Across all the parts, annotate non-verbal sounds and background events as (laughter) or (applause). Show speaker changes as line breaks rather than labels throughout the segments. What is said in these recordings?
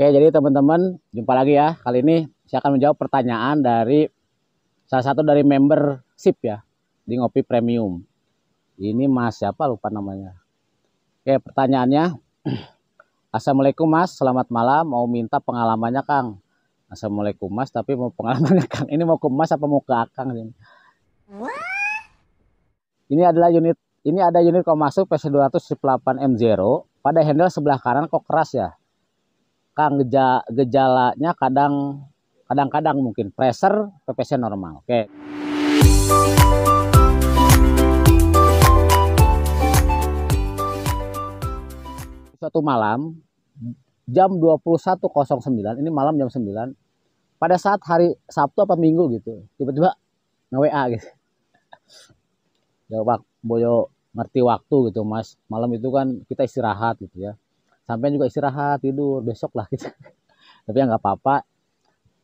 Oke, jadi teman-teman, jumpa lagi ya. Kali ini saya akan menjawab pertanyaan dari salah satu dari member SIP ya, di Ngopi Premium. Ini Mas siapa lupa namanya. Oke, pertanyaannya. (clears throat) Assalamualaikum Mas, selamat malam. Mau minta pengalamannya Kang. Assalamualaikum Mas, tapi mau pengalamannya Kang. Ini mau ke Mas apa mau ke Akang? Ini, ini adalah unit, ini ada unit kok masuk pc 200 8 M0 pada handle sebelah kanan kok keras ya Kang geja, gejalanya kadang kadang-kadang mungkin pressure PPC normal. Oke. Okay. Suatu malam jam 21.09, ini malam jam 9. Pada saat hari Sabtu apa Minggu gitu, tiba-tiba nge-WA gitu. Ya, Pak, Boyo ngerti waktu gitu, Mas. Malam itu kan kita istirahat gitu ya sampai juga istirahat tidur besok lah gitu (laughs) tapi ya nggak apa-apa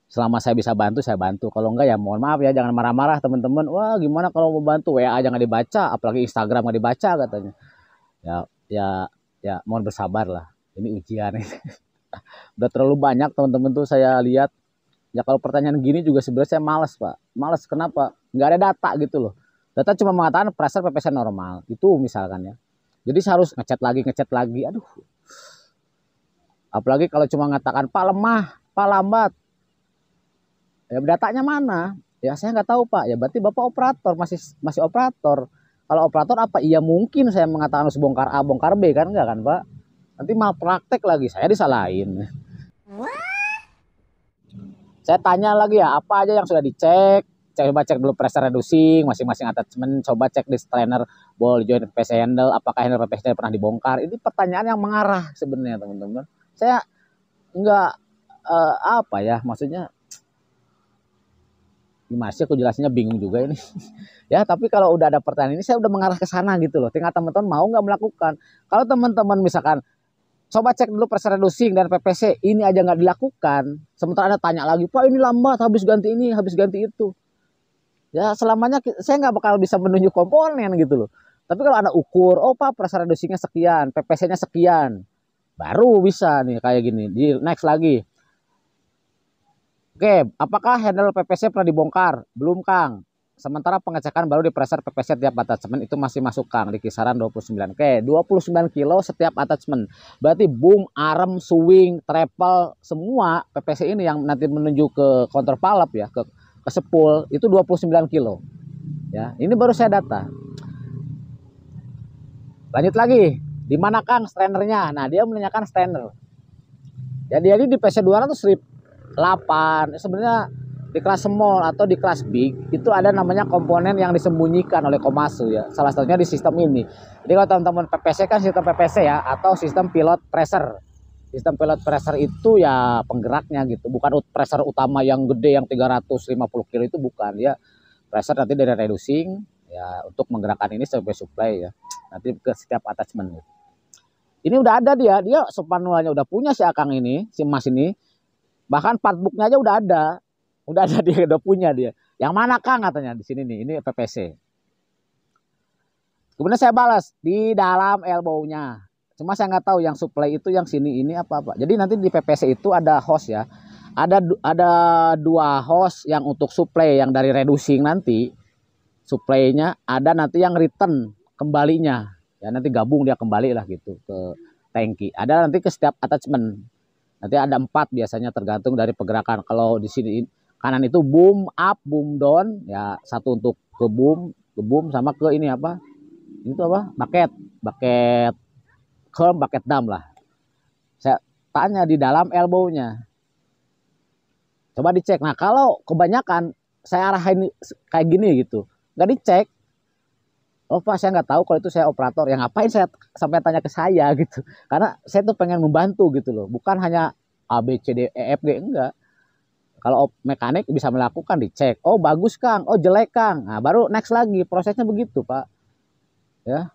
selama saya bisa bantu saya bantu kalau enggak ya mohon maaf ya jangan marah-marah teman-teman wah gimana kalau mau bantu WA jangan dibaca apalagi Instagram nggak dibaca katanya ya ya ya mohon bersabar lah ini ujian ini (laughs) udah terlalu banyak teman-teman tuh saya lihat ya kalau pertanyaan gini juga sebenarnya saya males pak males kenapa nggak ada data gitu loh data cuma mengatakan pressure PPS normal itu misalkan ya jadi saya harus ngechat lagi ngechat lagi aduh Apalagi kalau cuma mengatakan Pak lemah, Pak lambat. Ya datanya mana? Ya saya nggak tahu Pak. Ya berarti Bapak operator masih masih operator. Kalau operator apa? Iya mungkin saya mengatakan harus bongkar A, bongkar B kan enggak kan Pak? Nanti mal praktek lagi, saya disalahin. Saya tanya lagi ya, apa aja yang sudah dicek? Coba cek dulu pressure reducing, masing-masing attachment, coba cek di strainer ball joint face handle, apakah handle face handle pernah dibongkar? Ini pertanyaan yang mengarah sebenarnya teman-teman saya nggak uh, apa ya maksudnya gimana sih aku jelasinnya bingung juga ini (laughs) ya tapi kalau udah ada pertanyaan ini saya udah mengarah ke sana gitu loh tinggal teman-teman mau nggak melakukan kalau teman-teman misalkan coba cek dulu pressure reducing dan PPC ini aja nggak dilakukan sementara ada tanya lagi pak ini lambat habis ganti ini habis ganti itu ya selamanya saya nggak bakal bisa menunjuk komponen gitu loh tapi kalau anda ukur oh pak pressure reducingnya sekian PPC-nya sekian baru bisa nih kayak gini di next lagi Oke, apakah handle PPC pernah dibongkar? Belum, Kang. Sementara pengecekan baru di pressure PPC tiap attachment itu masih masuk, Kang, di kisaran 29. Oke, 29 kilo setiap attachment. Berarti boom, arm, swing, travel, semua PPC ini yang nanti menuju ke counter palap ya, ke, ke sepul, itu 29 kilo. Ya, ini baru saya data. Lanjut lagi di mana Kang strainernya? Nah, dia menanyakan strainer. Jadi ya, jadi di PC 200 strip 8 sebenarnya di kelas small atau di kelas big itu ada namanya komponen yang disembunyikan oleh Komasu ya. Salah satunya di sistem ini. Jadi kalau teman-teman PPC kan sistem PPC ya atau sistem pilot pressure. Sistem pilot pressure itu ya penggeraknya gitu, bukan pressure utama yang gede yang 350 kilo itu bukan ya. Pressure nanti dari reducing ya untuk menggerakkan ini sebagai supply ya. Nanti ke setiap attachment gitu. Ini udah ada dia, dia sepanuanya udah punya si Akang ini, si Mas ini. Bahkan partbooknya aja udah ada. Udah ada dia, udah punya dia. Yang mana Kang katanya di sini nih, ini PPC. Kemudian saya balas di dalam elbownya. Cuma saya nggak tahu yang supply itu yang sini ini apa apa. Jadi nanti di PPC itu ada host ya. Ada ada dua host yang untuk supply yang dari reducing nanti. Supply-nya ada nanti yang return kembalinya ya nanti gabung dia kembali lah gitu ke tangki. ada nanti ke setiap attachment nanti ada empat biasanya tergantung dari pergerakan kalau di sini kanan itu boom up boom down ya satu untuk ke boom ke boom sama ke ini apa itu apa bucket bucket curl bucket dam lah saya tanya di dalam elbownya coba dicek nah kalau kebanyakan saya arahin kayak gini gitu nggak dicek oh pak saya nggak tahu kalau itu saya operator yang ngapain saya sampai tanya ke saya (laughs) gitu karena saya tuh pengen membantu gitu loh bukan hanya A B C D E F G enggak kalau mekanik bisa melakukan dicek oh bagus kang oh jelek kang nah baru next lagi prosesnya begitu pak ya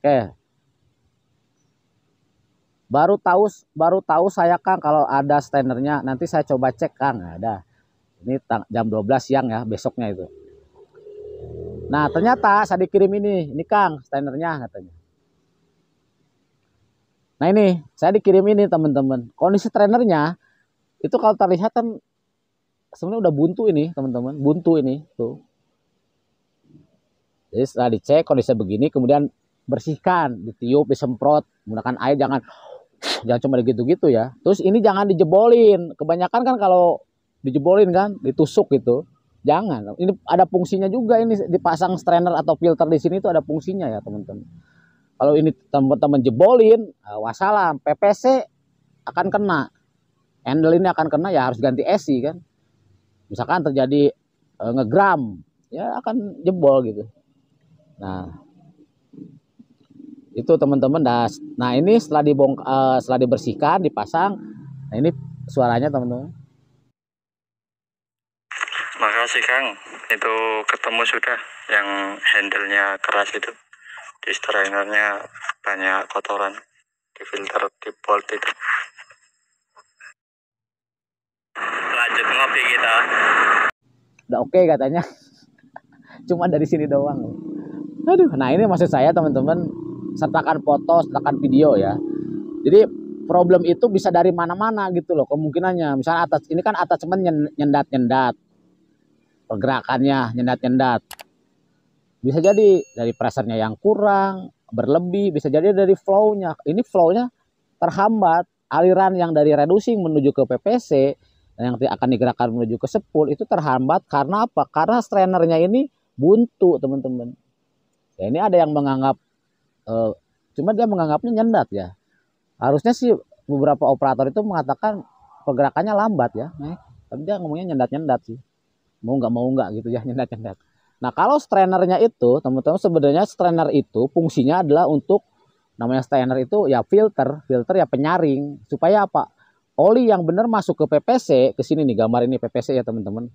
oke baru tahu baru tahu saya kang kalau ada standarnya nanti saya coba cek kang nah, ada ini jam 12 siang ya besoknya itu Nah ternyata saya dikirim ini, ini Kang standarnya katanya. Nah ini saya dikirim ini teman-teman. Kondisi trainernya itu kalau terlihat kan sebenarnya udah buntu ini teman-teman, buntu ini tuh. Jadi setelah dicek kondisi begini, kemudian bersihkan, ditiup, disemprot, menggunakan air jangan jangan cuma begitu gitu ya. Terus ini jangan dijebolin. Kebanyakan kan kalau dijebolin kan, ditusuk gitu. Jangan. Ini ada fungsinya juga ini dipasang strainer atau filter di sini itu ada fungsinya ya teman-teman. Kalau ini teman-teman jebolin, eh, wasalam PPC akan kena. Handle ini akan kena ya harus ganti esi kan. Misalkan terjadi e, ngegram, ya akan jebol gitu. Nah, itu teman-teman nah, nah ini setelah dibongkar eh, setelah dibersihkan dipasang nah ini suaranya teman-teman kasih Kang. Itu ketemu sudah yang handle-nya keras itu. Di strainernya banyak kotoran. Di filter, di bolt itu. Lanjut ngopi kita. Udah oke okay katanya. (laughs) Cuma dari sini doang. Aduh, nah ini maksud saya teman-teman. Sertakan foto, sertakan video ya. Jadi problem itu bisa dari mana-mana gitu loh kemungkinannya misalnya atas ini kan atas nyendat nyendat pergerakannya nyendat-nyendat. Bisa jadi dari pressernya yang kurang, berlebih, bisa jadi dari flow-nya. Ini flow-nya terhambat, aliran yang dari reducing menuju ke PPC yang akan digerakkan menuju ke sepul itu terhambat karena apa? Karena strainernya ini buntu, teman-teman. Ya, ini ada yang menganggap uh, cuma dia menganggapnya nyendat ya. Harusnya sih beberapa operator itu mengatakan pergerakannya lambat ya, tapi dia ngomongnya nyendat-nyendat sih mau nggak mau nggak gitu ya (laughs) nyendat nyendat nah kalau strainernya itu teman-teman sebenarnya strainer itu fungsinya adalah untuk namanya strainer itu ya filter filter ya penyaring supaya apa oli yang benar masuk ke PPC ke sini nih gambar ini PPC ya teman-teman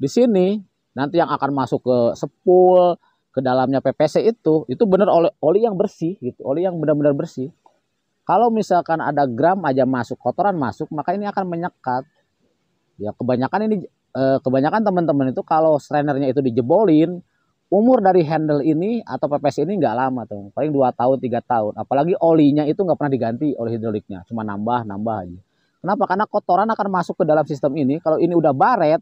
di sini nanti yang akan masuk ke sepul ke dalamnya PPC itu itu benar oli, oli yang bersih gitu oli yang benar-benar bersih kalau misalkan ada gram aja masuk kotoran masuk maka ini akan menyekat ya kebanyakan ini eh, kebanyakan teman-teman itu kalau strainernya itu dijebolin umur dari handle ini atau PPS ini nggak lama tuh paling dua tahun tiga tahun apalagi olinya itu nggak pernah diganti oleh hidroliknya cuma nambah nambah aja kenapa karena kotoran akan masuk ke dalam sistem ini kalau ini udah baret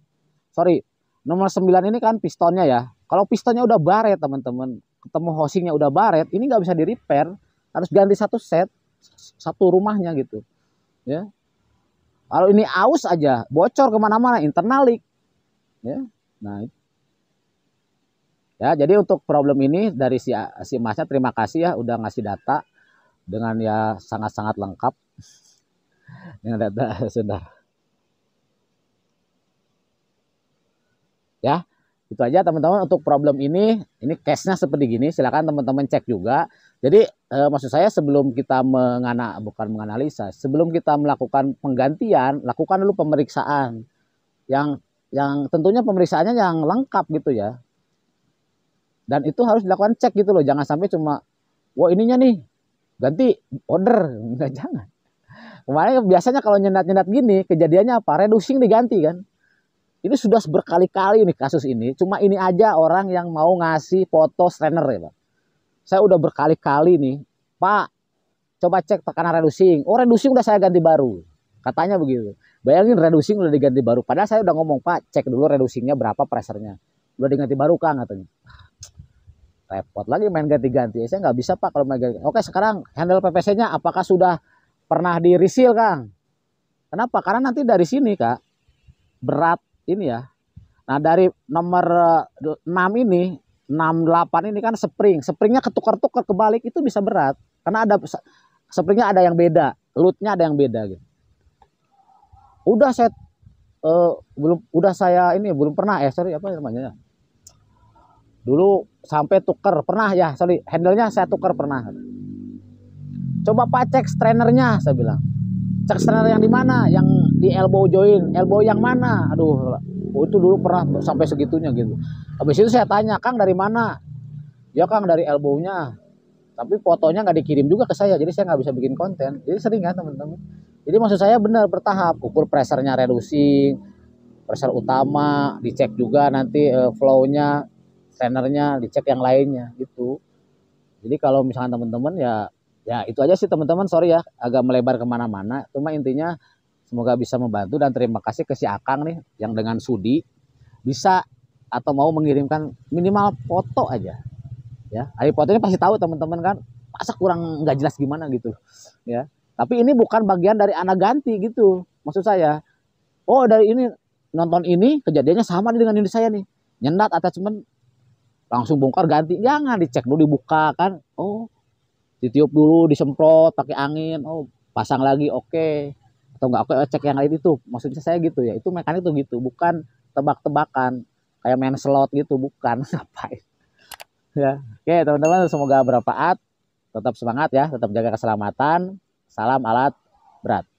sorry nomor 9 ini kan pistonnya ya kalau pistonnya udah baret teman-teman ketemu housingnya udah baret ini nggak bisa di repair harus ganti satu set satu rumahnya gitu ya kalau ini aus aja, bocor kemana-mana, internal leak. Ya, nah ya jadi untuk problem ini dari si si masnya terima kasih ya udah ngasih data dengan ya sangat-sangat lengkap (laughs) dengan data (laughs) sudah ya itu aja teman-teman untuk problem ini ini case-nya seperti gini Silahkan teman-teman cek juga jadi e, maksud saya sebelum kita mengana bukan menganalisa, sebelum kita melakukan penggantian, lakukan dulu pemeriksaan yang yang tentunya pemeriksaannya yang lengkap gitu ya. Dan itu harus dilakukan cek gitu loh, jangan sampai cuma wah ininya nih ganti order, enggak (laughs) jangan. Kemarin biasanya kalau nyendat-nyendat gini kejadiannya apa? Reducing diganti kan. Ini sudah berkali-kali nih kasus ini, cuma ini aja orang yang mau ngasih foto strainer ya, Pak saya udah berkali-kali nih, Pak, coba cek tekanan reducing. Oh, reducing udah saya ganti baru. Katanya begitu. Bayangin reducing udah diganti baru. Padahal saya udah ngomong, Pak, cek dulu reducingnya berapa pressernya. Udah diganti baru, Kang, katanya. Ah, repot lagi main ganti-ganti. Saya nggak bisa, Pak, kalau main ganti. Oke, sekarang handle PPC-nya apakah sudah pernah di resil, Kang? Kenapa? Karena nanti dari sini, Kak, berat ini ya. Nah, dari nomor 6 eh, ini 68 ini kan spring. Springnya ketukar-tukar kebalik itu bisa berat. Karena ada springnya ada yang beda. Lutnya ada yang beda gitu. Udah saya uh, belum udah saya ini belum pernah eh sorry apa namanya ya? Dulu sampai tuker pernah ya sorry handlenya saya tuker pernah. Coba Pak cek strainernya saya bilang. Cek strainer yang di mana? Yang di elbow join, elbow yang mana? Aduh, oh, itu dulu pernah sampai segitunya gitu habis itu saya tanya Kang dari mana ya Kang dari elbownya tapi fotonya nggak dikirim juga ke saya jadi saya nggak bisa bikin konten jadi sering kan teman-teman jadi maksud saya benar bertahap ukur pressernya reducing pressure utama dicek juga nanti uh, flow-nya trainernya dicek yang lainnya gitu jadi kalau misalnya teman-teman ya ya itu aja sih teman-teman sorry ya agak melebar kemana-mana cuma intinya Semoga bisa membantu dan terima kasih ke si Akang nih yang dengan sudi bisa atau mau mengirimkan minimal foto aja. Ya, foto fotonya pasti tahu teman-teman kan. Masa kurang nggak jelas gimana gitu. Ya. Tapi ini bukan bagian dari anak ganti gitu. Maksud saya, oh dari ini nonton ini kejadiannya sama nih dengan ini saya nih. Nyendat attachment langsung bongkar ganti jangan dicek dulu dibuka kan oh ditiup dulu disemprot pakai angin oh pasang lagi oke okay atau enggak aku cek yang lain itu maksudnya saya gitu ya itu mekanik tuh gitu bukan tebak-tebakan kayak main slot gitu bukan (laughs) ngapain ya oke teman-teman semoga bermanfaat tetap semangat ya tetap jaga keselamatan salam alat berat